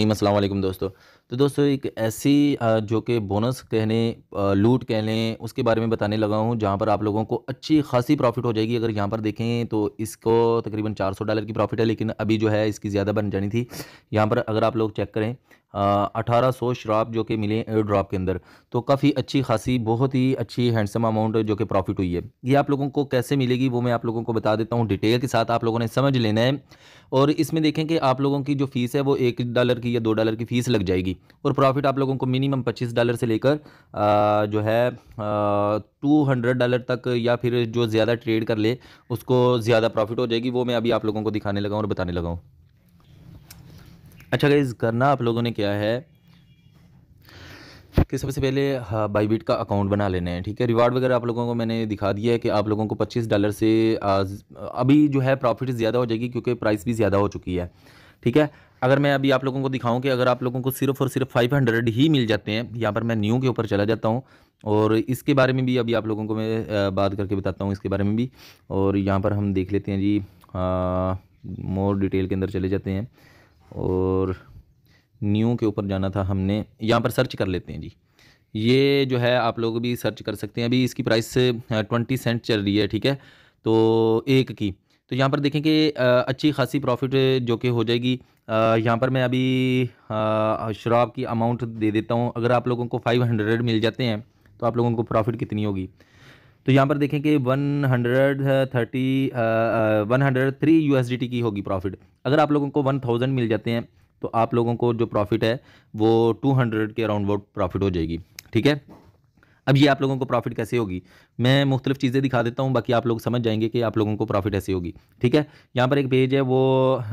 अस्सलाम वालेकुम दोस्तों तो दोस्तों एक ऐसी जो कि बोनस कह लें लूट कह लें उसके बारे में बताने लगा हूँ जहाँ पर आप लोगों को अच्छी खासी प्रॉफिट हो जाएगी अगर यहाँ पर देखें तो इसको तकरीबन 400 डॉलर की प्रॉफिट है लेकिन अभी जो है इसकी ज़्यादा बन जानी थी यहाँ पर अगर आप लोग चेक करें अठारह सौ शराब जो कि मिले एयर ड्रॉप के अंदर तो काफ़ी अच्छी खासी बहुत ही अच्छी हैंडसम अमाउंट जो कि प्रॉफिट हुई है ये आप लोगों को कैसे मिलेगी वो मैं आप लोगों को बता देता हूँ डिटेल के साथ आप लोगों ने समझ लेना है और इसमें देखें कि आप लोगों की जो फ़ीस है वो एक डॉलर की या दो डॉलर की फ़ीस लग जाएगी और प्रॉफिट आप लोगों को मिनिमम पच्चीस डॉलर से लेकर जो है टू हंड्रेड डॉलर तक या फिर जो ज़्यादा ट्रेड कर ले उसको ज़्यादा प्रॉफिट हो जाएगी वो मैं अभी आप लोगों को दिखाने लगा हूँ और बताने लगा हूँ अच्छा गाइज करना आप लोगों ने क्या है कि सबसे पहले हाँ, बाईबीट का अकाउंट बना लेना है ठीक है रिवार्ड वगैरह आप लोगों को मैंने दिखा दिया है कि आप लोगों को 25 डॉलर से अभी जो है प्रॉफिट ज़्यादा हो जाएगी क्योंकि प्राइस भी ज़्यादा हो चुकी है ठीक है अगर मैं अभी आप लोगों को दिखाऊं कि अगर आप लोगों को सिर्फ और सिर्फ 500 ही मिल जाते हैं यहाँ पर मैं न्यू के ऊपर चला जाता हूँ और इसके बारे में भी अभी आप लोगों को मैं बात करके बताता हूँ इसके बारे में भी और यहाँ पर हम देख लेते हैं जी मोर हाँ, डिटेल के अंदर चले जाते हैं और न्यू के ऊपर जाना था हमने यहाँ पर सर्च कर लेते हैं जी ये जो है आप लोग भी सर्च कर सकते हैं अभी इसकी प्राइस ट्वेंटी सेंट चल रही है ठीक है तो एक की तो यहाँ पर देखें कि अच्छी खासी प्रॉफिट जो कि हो जाएगी यहाँ पर मैं अभी शराब की अमाउंट दे देता हूँ अगर आप लोगों को फाइव हंड्रेड मिल जाते हैं तो आप लोगों को प्रॉफिट कितनी होगी तो यहाँ पर देखें कि one hundred thirty one hundred three U की होगी प्रॉफिट अगर आप लोगों को वन थाउजेंड मिल जाते हैं तो आप लोगों को जो प्रॉफिट है वो टू हंड्रेड के अराउंड वो प्रॉफिट हो जाएगी ठीक है अब ये आप लोगों को प्रॉफिट कैसे होगी मैं मुख्तलिफ चीज़ें दिखा देता हूँ बाकी आप लोग समझ जाएंगे कि आप लोगों को प्रॉफिट ऐसे होगी ठीक है यहाँ पर एक पेज है वो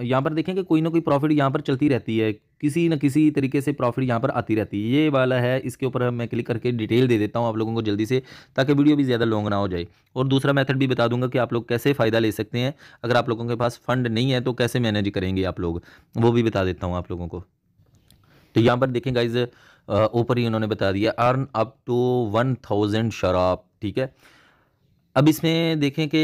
यहाँ पर देखें कि कोई ना कोई प्रॉफिट यहाँ पर चलती रहती है किसी न किसी तरीके से प्रॉफिट यहाँ पर आती रहती है ये वाला है इसके ऊपर मैं क्लिक करके डिटेल दे देता हूँ आप लोगों को जल्दी से ताकि वीडियो भी ज़्यादा लॉन्ग ना हो जाए और दूसरा मेथड भी बता दूंगा कि आप लोग कैसे फ़ायदा ले सकते हैं अगर आप लोगों के पास फ़ंड नहीं है तो कैसे मैनेज करेंगे आप लोग वो भी बता देता हूँ आप लोगों को तो यहाँ पर देखें गाइज ऊपर ही उन्होंने बता दिया earn up to one thousand शराब ठीक है अब इसमें देखें कि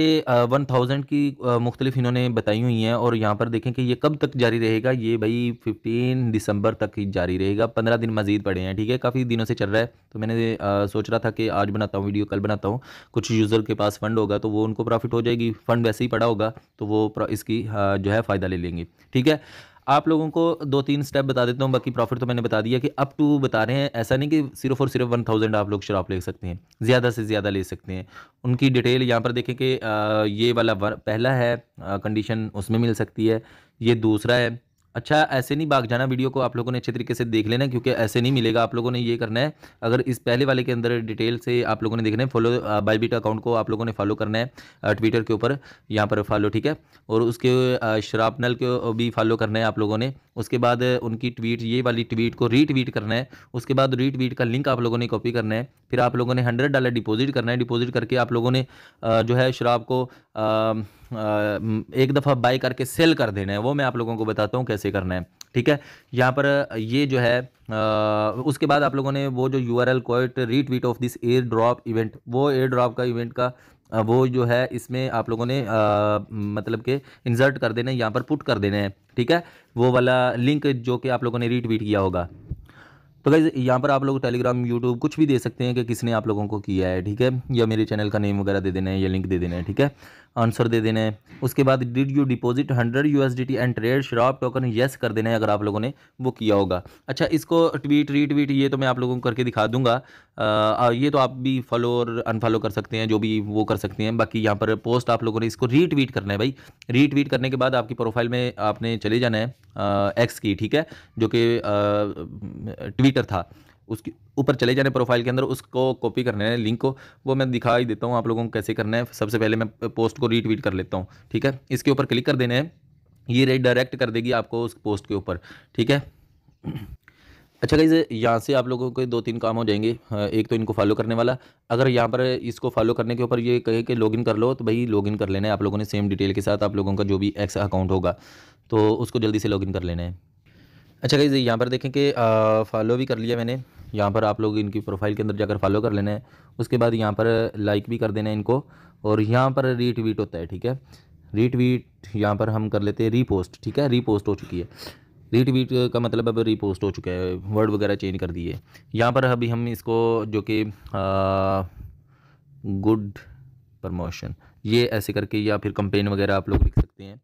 वन थाउजेंड की मुख्तलिफ इन्होंने बताई हुई हैं और यहाँ पर देखें कि ये कब तक जारी रहेगा ये भाई फिफ्टीन दिसंबर तक ही जारी रहेगा पंद्रह दिन मजीद पड़े हैं ठीक है काफ़ी दिनों से चल रहा है तो मैंने आ, सोच रहा था कि आज बनाता हूँ वीडियो कल बनाता हूँ कुछ यूज़र के पास फ़ंड होगा तो वो उनको प्रॉफिट हो जाएगी फ़ंड वैसे ही पड़ा होगा तो वो इसकी आ, जो है फ़ायदा ले लेंगे ठीक है आप लोगों को दो तीन स्टेप बता देता हूँ बाकी प्रॉफिट तो मैंने बता दिया कि अप टू बता रहे हैं ऐसा नहीं कि सिर्फ और सिर्फ वन थाउजेंड आप लोग शराब ले सकते हैं ज़्यादा से ज़्यादा ले सकते हैं उनकी डिटेल यहाँ पर देखें कि ये वाला पहला है कंडीशन उसमें मिल सकती है ये दूसरा है अच्छा ऐसे नहीं भाग जाना वीडियो को आप लोगों ने अच्छे तरीके से देख लेना क्योंकि ऐसे नहीं मिलेगा आप लोगों ने ये करना है अगर इस पहले वाले के अंदर डिटेल से आप लोगों ने देखना है फॉलो बाईबीट अकाउंट को आप लोगों ने फॉलो करना है ट्विटर के ऊपर यहाँ पर फॉलो ठीक है और उसके शराब नल को भी फॉलो करना है आप लोगों ने उसके बाद उनकी ट्वीट ये वाली ट्वीट को रीट्वीट करना है उसके बाद रीट्वीट का लिंक आप लोगों ने कॉपी करना है फिर आप लोगों ने हंड्रेड डॉलर डिपॉजिट करना है डिपॉजिट करके आप लोगों ने जो है शराब को एक दफ़ा बाई करके सेल कर देना है वो मैं आप लोगों को बताता हूँ कैसे करना है ठीक है यहाँ पर ये जो है आ, उसके बाद आप लोगों ने वो जो U R L re retweet of this air drop event वो एयर ड्रॉप का इवेंट का वो जो है इसमें आप लोगों ने आ, मतलब के इंसर्ट कर देना है यहाँ पर पुट कर देने हैं ठीक है वो वाला लिंक जो कि आप लोगों ने रीट्वीट किया होगा तो गाइज़ यहाँ पर आप लोग टेलीग्राम यूट्यूब कुछ भी दे सकते हैं कि किसने आप लोगों को किया है ठीक है या मेरे चैनल का नेम वगैरह दे देना है या लिंक दे देना है ठीक है आंसर दे देना है उसके बाद did you deposit hundred U S D T and trade शराब टोकन येस कर देना है अगर आप लोगों ने वो किया होगा अच्छा इसको ट्वीट रीट्वीट ये तो मैं आप लोगों को करके दिखा दूंगा आ, ये तो आप भी फॉलो और अनफॉलो कर सकते हैं जो भी वो कर सकते हैं बाकी यहाँ पर पोस्ट आप लोगों ने इसको रीट्वीट करना है भाई रीट्वीट करने के बाद आपकी प्रोफाइल में आपने चले जाना है एक्स की ठीक है जो कि ट्विटर था उसके ऊपर चले जाने प्रोफाइल के अंदर उसको कॉपी करने है लिंक को वो मैं दिखाई देता हूँ आप लोगों को कैसे करना है सबसे पहले मैं पोस्ट को रीट्वीट कर लेता हूँ ठीक है इसके ऊपर क्लिक कर देने हैं ये रेट डायरेक्ट कर देगी आपको उस पोस्ट के ऊपर ठीक है अच्छा गाइज यहाँ से आप लोगों के दो तीन काम हो जाएंगे हाँ, एक तो इनको फॉलो करने वाला अगर यहाँ पर इसको फॉलो करने के ऊपर ये कहे कि लॉगिन कर लो तो भाई लॉगिन कर लेना है आप लोगों ने सेम डिटेल के साथ आप लोगों का जो भी एक्स अकाउंट होगा तो उसको जल्दी से लॉगिन कर लेना है अच्छा गाइज यहाँ पर देखें कि फॉलो भी कर लिया मैंने यहाँ पर आप लोग इनकी प्रोफाइल के अंदर जाकर फॉलो कर लेना है उसके बाद यहाँ पर लाइक भी कर देना है इनको और यहाँ पर रीट्वीट होता है ठीक है रीट्वीट यहाँ पर हम कर लेते हैं रीपोस्ट ठीक है रीपोस्ट हो चुकी है रीट्वीट का मतलब अब रीपोस्ट हो चुका है वर्ड वगैरह चेंज कर दिए यहाँ पर अभी हम इसको जो कि गुड प्रमोशन ये ऐसे करके या फिर कंपेन वगैरह आप लोग लिख सकते हैं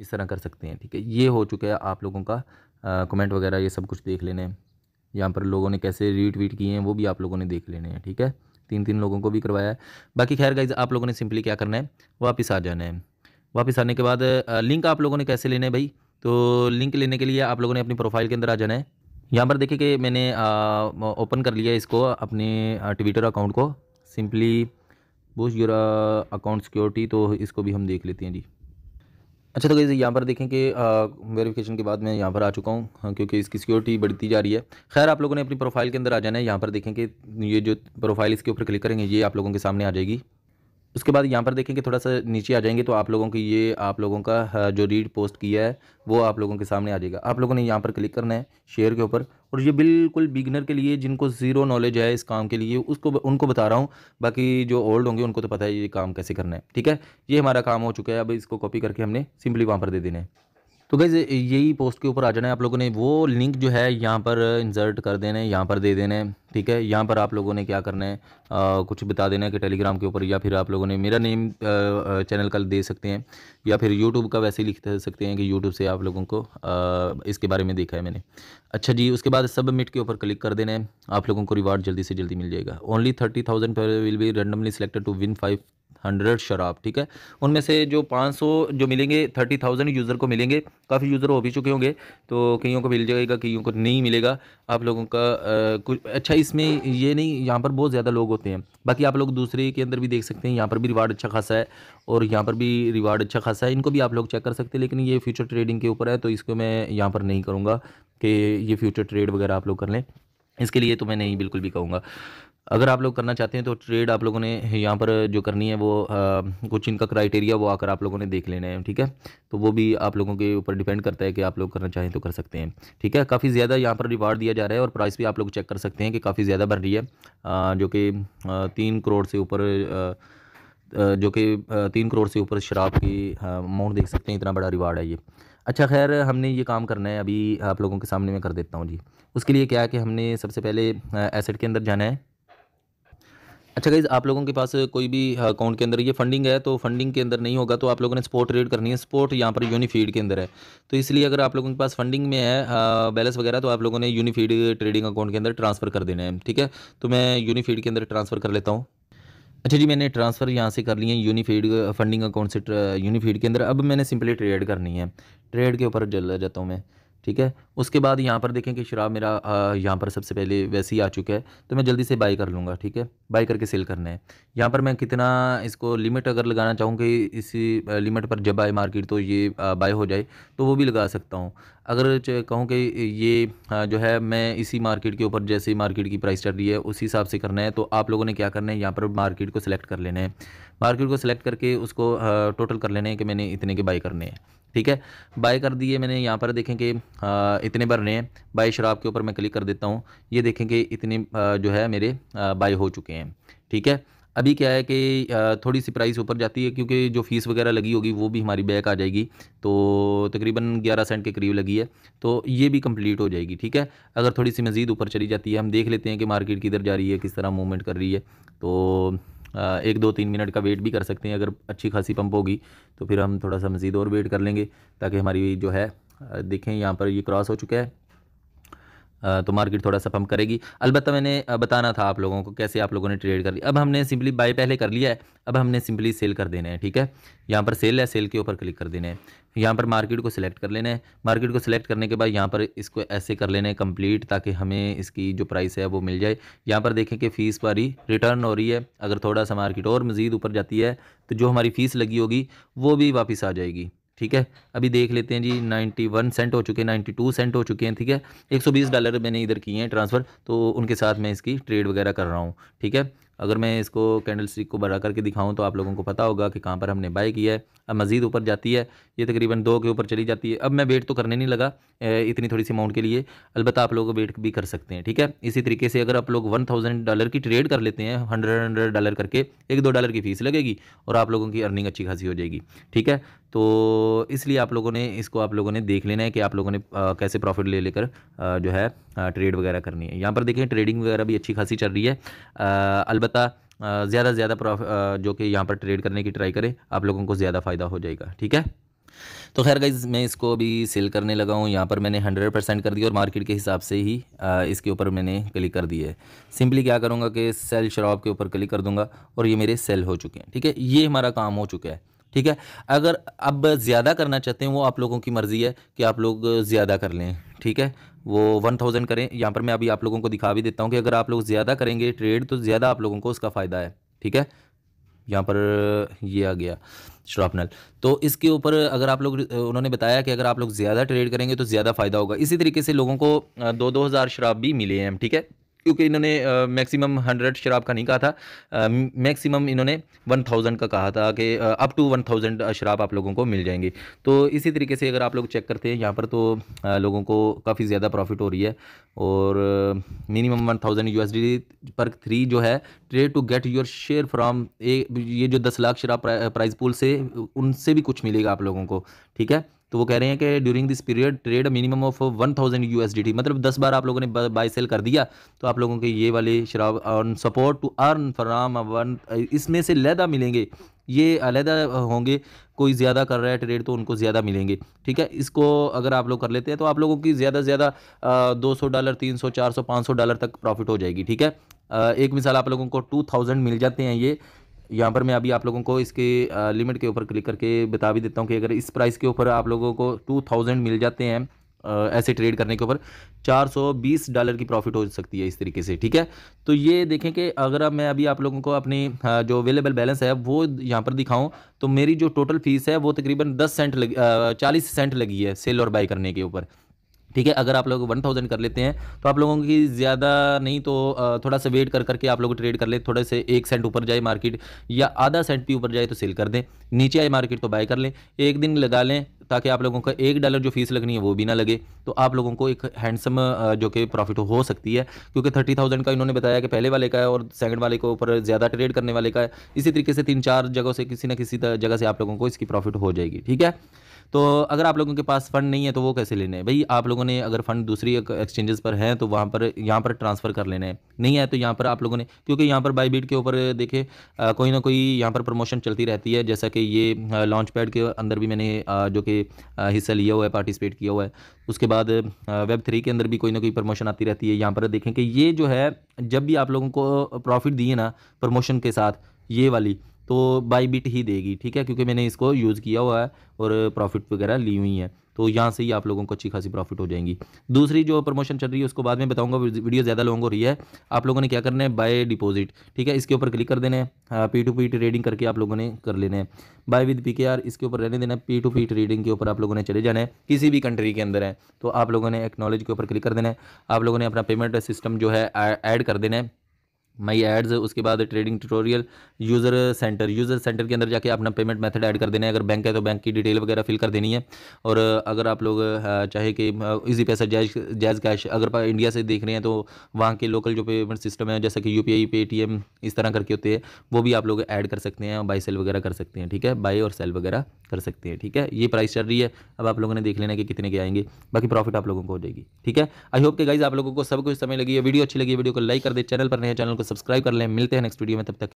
इस तरह कर सकते हैं ठीक है ये हो चुका है आप लोगों का कमेंट वगैरह ये सब कुछ देख लेने यहाँ पर लोगों ने कैसे रीट्वीट किए हैं वो भी आप लोगों ने देख लेने हैं ठीक है तीन तीन लोगों को भी करवाया है बाकी खैर गाइज आप लोगों ने सिंपली क्या करना है वापस आ जाना है वापस आने के बाद लिंक आप लोगों ने कैसे लेना है भाई तो लिंक लेने के लिए आप लोगों ने अपनी प्रोफाइल के अंदर आ जाना है यहाँ पर देखिए कि मैंने ओपन कर लिया इसको अपने ट्विटर अकाउंट को simply boost your account security तो इसको भी हम देख लेते हैं जी अच्छा तो कैसे यहाँ पर देखें कि वेरिफिकेशन के बाद मैं यहाँ पर आ चुका हूँ हाँ, क्योंकि इसकी सिक्योरिटी बढ़ती जा रही है खैर आप लोगों ने अपनी प्रोफाइल के अंदर आ जाना है यहाँ पर देखें कि ये जो प्रोफाइल इसके ऊपर क्लिक करेंगे ये आप लोगों के सामने आ जाएगी उसके बाद यहाँ पर देखें कि थोड़ा सा नीचे आ जाएंगे तो आप लोगों की ये आप लोगों का हाँ, जो रीड पोस्ट किया है वो आप लोगों के सामने आ जाएगा आप लोगों ने यहाँ पर क्लिक करना है शेयर के ऊपर और ये बिल्कुल बिगनर के लिए जिनको ज़ीरो नॉलेज है इस काम के लिए उसको उनको बता रहा हूँ बाकी जो ओल्ड होंगे उनको तो पता है ये काम कैसे करना है ठीक है ये हमारा काम हो चुका है अब इसको कॉपी करके हमने सिंपली वहाँ पर दे देना है तो गैज़ यही पोस्ट के ऊपर आ जाना है आप लोगों ने वो लिंक जो है यहाँ पर इंसर्ट कर देना है यहाँ पर दे देना है ठीक है यहाँ पर आप लोगों ने क्या करना है आ, कुछ बता देना है कि टेलीग्राम के ऊपर या फिर आप लोगों ने मेरा नेम चैनल का दे सकते हैं या फिर यूट्यूब का वैसे ही लिख सकते हैं कि यूट्यूब से आप लोगों को आ, इसके बारे में देखा है मैंने अच्छा जी उसके बाद सबमिट के ऊपर क्लिक कर देना है आप लोगों को रिवार्ड जल्दी से जल्दी मिल जाएगा ओनली थर्टी थाउजेंड पर will be randomly selected to win five hundred शराब ठीक है उनमें से जो 500 जो मिलेंगे थर्टी थाउजेंड यूज़र को मिलेंगे काफ़ी यूज़र हो भी चुके होंगे तो कईयों को मिल जाएगा कईयों को नहीं मिलेगा आप लोगों का आ, कुछ अच्छा इसमें ये नहीं यहाँ पर बहुत ज़्यादा लोग होते हैं बाकी आप लोग दूसरे के अंदर भी देख सकते हैं यहाँ पर भी रिवार्ड अच्छा खासा है और यहाँ पर भी रिवार्ड अच्छा खासा है इनको भी आप लोग चेक कर सकते हैं लेकिन ये फ्यूचर ट्रेडिंग के ऊपर है तो इसको मैं यहाँ पर नहीं करूँगा कि ये फ्यूचर ट्रेड वगैरह आप लोग कर लें इसके लिए तो मैं नहीं बिल्कुल भी कहूँगा अगर आप लोग करना चाहते हैं तो ट्रेड आप लोगों ने यहाँ पर जो करनी है वो आ, कुछ इनका क्राइटेरिया वो आकर आप लोगों ने देख लेना है ठीक है तो वो भी आप लोगों के ऊपर डिपेंड करता है कि आप लोग करना चाहें तो कर सकते हैं ठीक है काफ़ी ज़्यादा यहाँ पर रिवार्ड दिया जा रहा है और प्राइस भी आप लोग चेक कर सकते हैं कि काफ़ी ज़्यादा बढ़ रही है आ, जो कि तीन करोड़ से ऊपर जो कि तीन करोड़ से ऊपर शराब की अमाउंट देख सकते हैं इतना बड़ा रिवार्ड है ये अच्छा खैर हमने ये काम करना है अभी आप लोगों के सामने मैं कर देता हूँ जी उसके लिए क्या है कि हमने सबसे पहले एसेट के अंदर जाना है अच्छा गाइज़ आप लोगों के पास कोई भी अकाउंट के अंदर ये फंडिंग है तो फंडिंग के अंदर नहीं होगा तो आप लोगों ने स्पोर्ट रेड करनी है स्पोर्ट यहाँ पर यूनिफीड के अंदर है तो इसलिए अगर आप लोगों के पास फंडिंग में है बैलेंस वगैरह तो आप लोगों ने यूनिफीड ट्रेडिंग अकाउंट के अंदर ट्रांसफ़र कर देना है ठीक है तो मैं यूनिफीड के अंदर ट्रांसफ़र कर लेता हूँ अच्छा जी मैंने ट्रांसफ़र यहाँ से कर ली है यूनिफीड फंडिंग अकाउंट से यूनिफीड के अंदर अब मैंने सिंपली ट्रेड करनी है ट्रेड के ऊपर जल जाता हूँ मैं ठीक है उसके बाद यहाँ पर देखें कि शराब मेरा यहाँ पर सबसे पहले वैसे ही आ चुका है तो मैं जल्दी से बाई कर लूँगा ठीक है बाई करके सेल करना है यहाँ पर मैं कितना इसको लिमिट अगर लगाना चाहूँ कि इसी लिमिट पर जब आए मार्केट तो ये बाय हो जाए तो वो भी लगा सकता हूँ अगर कहूँ कि ये जो है मैं इसी मार्केट के ऊपर जैसे मार्केट की प्राइस चल रही है उसी हिसाब से करना है तो आप लोगों ने क्या करना है यहाँ पर मार्केट को सिलेक्ट कर लेना है मार्केट को सिलेक्ट करके उसको टोटल कर लेना है कि मैंने इतने के बाई करने हैं ठीक है बाय कर दिए मैंने यहाँ पर देखें कि इतने भरने हैं बाय शराब के ऊपर मैं क्लिक कर देता हूँ ये देखें कि इतने जो है मेरे बाय हो चुके हैं ठीक है अभी क्या है कि थोड़ी सी प्राइस ऊपर जाती है क्योंकि जो फ़ीस वगैरह लगी होगी वो भी हमारी बैक आ जाएगी तो तकरीबन 11 सेंट के करीब लगी है तो ये भी कंप्लीट हो जाएगी ठीक है अगर थोड़ी सी मज़ीद ऊपर चली जाती है हम देख लेते हैं कि मार्केट किधर जा रही है किस तरह मूवमेंट कर रही है तो एक दो तीन मिनट का वेट भी कर सकते हैं अगर अच्छी खासी पंप होगी तो फिर हम थोड़ा सा मज़ीद और वेट कर लेंगे ताकि हमारी जो है देखें यहाँ पर ये क्रॉस हो चुका है तो मार्केट थोड़ा सा पम्प करेगी अलबत्त मैंने बताना था आप लोगों को कैसे आप लोगों ने ट्रेड कर लिया अब हमने सिंपली बाय पहले कर लिया है अब हमने सिंपली सेल कर देना है ठीक है यहाँ पर सेल है सेल के ऊपर क्लिक कर देना है यहाँ पर मार्केट को सिलेक्ट कर लेना है मार्केट को सिलेक्ट करने के बाद यहाँ पर इसको ऐसे कर लेना है कंप्लीट ताकि हमें इसकी जो प्राइस है वो मिल जाए यहाँ पर देखें कि फ़ीस वाली रिटर्न हो रही है अगर थोड़ा सा मार्केट और मज़ीद ऊपर जाती है तो जो हमारी फ़ीस लगी होगी वो भी वापस आ जाएगी ठीक है अभी देख लेते हैं जी नाइन्टी वन सेंट हो चुके हैं नाइन्टी टू सेंट हो चुके हैं ठीक है एक सौ बीस डॉलर मैंने इधर किए हैं ट्रांसफ़र तो उनके साथ मैं इसकी ट्रेड वगैरह कर रहा हूँ ठीक है अगर मैं इसको कैंडल स्टिक को बढ़ा करके दिखाऊं तो आप लोगों को पता होगा कि कहाँ पर हमने बाई किया है अब मज़ीद ऊपर जाती है ये तकरीबन दो के ऊपर चली जाती है अब मैं वेट तो करने नहीं लगा इतनी थोड़ी सी अमाउंट के लिए अलबत् आप लोग वेट भी कर सकते हैं ठीक है इसी तरीके से अगर आप लोग वन थाउजेंड डॉलर की ट्रेड कर लेते हैं हंड्रेड हंड्रेड डॉलर करके एक दो डॉलर की फ़ीस लगेगी और आप लोगों की अर्निंग अच्छी खासी हो जाएगी ठीक है तो इसलिए आप लोगों ने इसको आप लोगों ने देख लेना है कि आप लोगों ने कैसे प्रॉफिट ले लेकर जो है ट्रेड वगैरह करनी है यहाँ पर देखें ट्रेडिंग वगैरह भी अच्छी खासी चल रही है अलबत् अलबत्त ज़्यादा से ज़्यादा जो कि यहाँ पर ट्रेड करने की ट्राई करें आप लोगों को ज़्यादा फ़ायदा हो जाएगा ठीक है तो खैर गई मैं इसको अभी सेल करने लगा हूँ यहाँ पर मैंने हंड्रेड परसेंट कर दिया और मार्केट के हिसाब से ही इसके ऊपर मैंने क्लिक कर दिया है सिंपली क्या करूँगा कि सेल शराब के ऊपर क्लिक कर दूँगा और ये मेरे सेल हो चुके हैं ठीक है ये हमारा काम हो चुका है ठीक है अगर अब ज़्यादा करना चाहते हैं वो आप लोगों की मर्ज़ी है कि आप लोग ज़्यादा कर लें ठीक है वो वन थाउजेंड करें यहाँ पर मैं अभी आप लोगों को दिखा भी देता हूँ कि अगर आप लोग ज़्यादा करेंगे ट्रेड तो ज़्यादा आप लोगों को उसका फ़ायदा है ठीक है यहाँ पर ये आ गया श्रॉपनल तो इसके ऊपर अगर आप लोग उन्होंने बताया कि अगर आप लोग ज़्यादा ट्रेड करेंगे तो ज़्यादा फ़ायदा होगा इसी तरीके से लोगों को दो दो हज़ार शराब भी मिले हैं ठीक है क्योंकि इन्होंने मैक्सिमम हंड्रेड शराब का नहीं कहा था मैक्सिमम इन्होंने वन थाउजेंड का कहा था कि अप टू वन थाउजेंड शराब आप लोगों को मिल जाएंगी तो इसी तरीके से अगर आप लोग चेक करते हैं यहाँ पर तो लोगों को काफ़ी ज़्यादा प्रॉफिट हो रही है और मिनिमम वन थाउजेंड यू पर थ्री जो है trade to get your share from ये जो दस लाख शराब प्राइज पुल से उनसे भी कुछ मिलेगा आप लोगों को ठीक है तो वो कह रहे हैं कि during this period trade minimum of one thousand U मतलब दस बार आप लोगों ने बाई सेल कर दिया तो आप लोगों के ये वाले शराब on support to earn from one इसमें से लहदा मिलेंगे ये अलहदा होंगे कोई ज़्यादा कर रहा है ट्रेड तो उनको ज़्यादा मिलेंगे ठीक है इसको अगर आप लोग कर लेते हैं तो आप लोगों की ज़्यादा से ज़्यादा दो सौ डॉलर तीन सौ चार सौ पाँच सौ डॉलर तक प्रॉफिट हो जाएगी ठीक है एक मिसाल आप लोगों को टू थाउजेंड मिल जाते हैं ये यहाँ पर मैं अभी आप लोगों को इसके लिमिट के ऊपर क्लिक करके बता भी देता हूँ कि अगर इस प्राइस के ऊपर आप लोगों को टू थाउजेंड मिल जाते हैं ऐसे ट्रेड करने के ऊपर चार सौ बीस डॉलर की प्रॉफिट हो सकती है इस तरीके से ठीक है तो ये देखें कि अगर अब मैं अभी आप लोगों को अपनी जो अवेलेबल बैलेंस है वो यहाँ पर दिखाऊँ तो मेरी जो टोटल फीस है वो तकरीबन दस सेंट लगी चालीस सेंट लगी है सेल और बाई करने के ऊपर ठीक है अगर आप लोग वन थाउजेंड कर लेते हैं तो आप लोगों की ज़्यादा नहीं तो थोड़ा सा वेट कर करके आप लोग ट्रेड कर ले थोड़े से एक सेंट ऊपर जाए मार्केट या आधा सेंट भी ऊपर जाए तो सेल कर दें नीचे आए मार्केट तो बाय कर लें एक दिन लगा लें ताकि आप लोगों का एक डॉलर जो फीस लगनी है वो भी ना लगे तो आप लोगों को एक हैंडसम जो कि प्रॉफिट हो सकती है क्योंकि थर्टी थाउजेंड का इन्होंने बताया कि पहले वाले का है और सेकंड वाले को ऊपर ज़्यादा ट्रेड करने वाले का है इसी तरीके से तीन चार जगहों से किसी ना किसी जगह से आप लोगों को इसकी प्रॉफिट हो जाएगी ठीक है तो अगर आप लोगों के पास फंड नहीं है तो वो कैसे लेने हैं भाई आप लोगों ने अगर फंड दूसरी एक्सचेंजेस पर हैं तो वहाँ पर यहाँ पर ट्रांसफ़र कर लेना है नहीं है तो यहाँ पर आप लोगों ने क्योंकि यहाँ पर बाईबीट के ऊपर देखे कोई ना कोई यहाँ पर प्रमोशन चलती रहती है जैसा कि ये लॉन्च पैड के अंदर भी मैंने जो कि हिस्सा लिया हुआ है पार्टिसिपेट किया हुआ है उसके बाद वेब थ्री के अंदर भी कोई ना कोई प्रमोशन आती रहती है यहाँ पर देखें कि ये जो है जब भी आप लोगों को प्रॉफिट दिए ना प्रमोशन के साथ ये वाली तो बाई बिट ही देगी ठीक है क्योंकि मैंने इसको यूज़ किया हुआ है और प्रॉफिट वगैरह ली हुई है तो यहाँ से ही आप लोगों को अच्छी खासी प्रॉफिट हो जाएंगी दूसरी जो प्रमोशन चल रही है उसको बाद में बताऊंगा वीडियो ज़्यादा लोगों को रही है आप लोगों ने क्या करना है बाय डिपॉजिट ठीक है इसके ऊपर क्लिक कर देने पी टू पी ट्रेडिंग करके आप लोगों ने कर लेने हैं buy with P K R इसके ऊपर रहने देना पी टू पी ट्रेडिंग के ऊपर आप लोगों ने चले जाना है किसी भी कंट्री के अंदर है तो आप लोगों ने एक्नॉलेज के ऊपर क्लिक कर देना है आप लोगों ने अपना पेमेंट सिस्टम जो है ऐड कर देना है माई एड्स उसके बाद trading tutorial user centre user centre के अंदर जाके अपना पेमेंट मेथड ऐड कर देना है अगर बैंक है तो बैंक की डिटेल वगैरह फिल कर देनी है और अगर आप लोग चाहे कि Easypaisa Jazz Jazz cash अगर इंडिया से देख रहे हैं तो वहाँ के लोकल जो पेमेंट सिस्टम है जैसे कि यू पी इस तरह करके होते हैं वो भी आप लोग ऐड कर सकते हैं बाई सेल वगैरह कर सकते हैं ठीक है बाई और सेल वगैरह कर सकते हैं ठीक है ये प्राइस चल रही है अब आप लोगों ने देख लेना कि कितने के आएंगे बाकी प्रॉफिट आप लोगों को हो जाएगी ठीक है आई होप के गाइज आप लोगों को सब कुछ समय लगी है वीडियो अच्छी लगी वीडियो को लाइक कर दे चैनल पर नहीं चैनल को सब्सक्राइब कर लें मिलते हैं नेक्स्ट वीडियो में तब तक